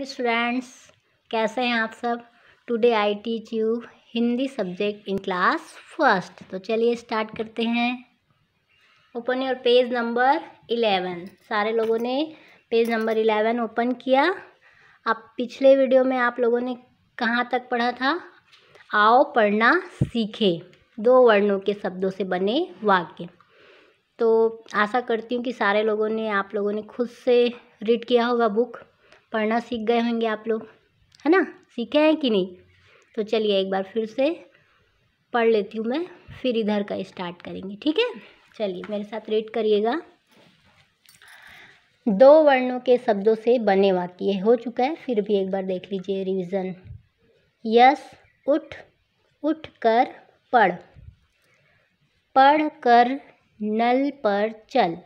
morning students कैसे हैं आप सब today I teach you Hindi subject in class first तो चलिए स्टार्ट करते हैं open your page number eleven सारे लोगों ने पेज नंबर इलेवन ओपन किया आप पिछले वीडियो में आप लोगों ने कहाँ तक पढ़ा था आओ पढ़ना सीखे दो वर्णों के शब्दों से बने वाक्य तो आशा करती हूँ कि सारे लोगों ने आप लोगों ने खुद से रीड किया होगा बुक पढ़ना सीख गए होंगे आप लोग है ना सीखे हैं कि नहीं तो चलिए एक बार फिर से पढ़ लेती हूँ मैं फिर इधर का स्टार्ट करेंगे ठीक है चलिए मेरे साथ रेड करिएगा दो वर्णों के शब्दों से बने वाक्य हो चुका है फिर भी एक बार देख लीजिए रिवीजन यस उठ उठ कर पढ़ पढ़ कर नल पर चल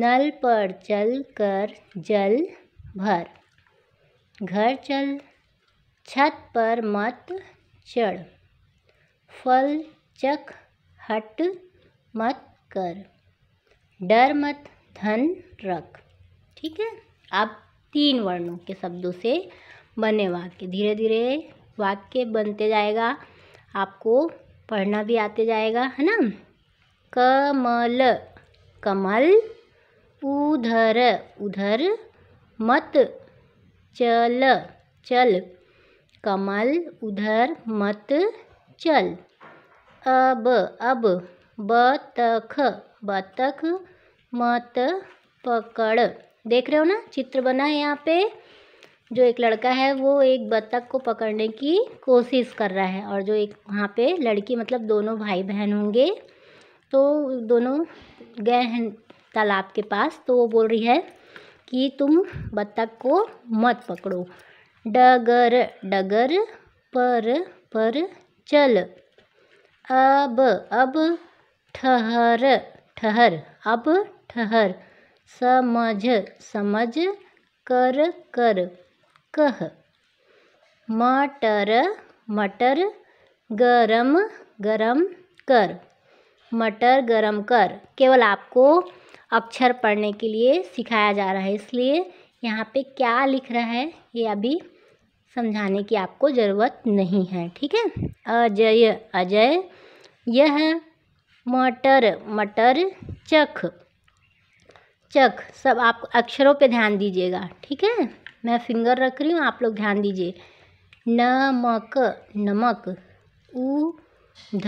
नल पर चल कर जल भर घर चल छत पर मत चढ़ फल चख हट मत कर डर मत धन रख ठीक है आप तीन वर्णों के शब्दों से बने वाक्य धीरे धीरे वाक्य बनते जाएगा आपको पढ़ना भी आते जाएगा है ना कमल कमल उधर उधर मत चल चल कमल उधर मत चल अब अब बतख बतख मत पकड़ देख रहे हो ना चित्र बना है यहाँ पे जो एक लड़का है वो एक बतख को पकड़ने की कोशिश कर रहा है और जो एक वहाँ पे लड़की मतलब दोनों भाई बहन होंगे तो दोनों गए हैं तालाब के पास तो वो बोल रही है कि तुम बत्तख को मत पकड़ो डगर डगर पर पर चल अब अब ठहर ठहर अब ठहर समझ समझ कर कर कह मटर मटर गरम गरम कर मटर गरम कर केवल आपको अक्षर पढ़ने के लिए सिखाया जा रहा है इसलिए यहाँ पे क्या लिख रहा है ये अभी समझाने की आपको ज़रूरत नहीं है ठीक है अजय अजय यह मटर मटर चख चख सब आप अक्षरों पे ध्यान दीजिएगा ठीक है मैं फिंगर रख रही हूँ आप लोग ध्यान दीजिए नमक नमक ऊ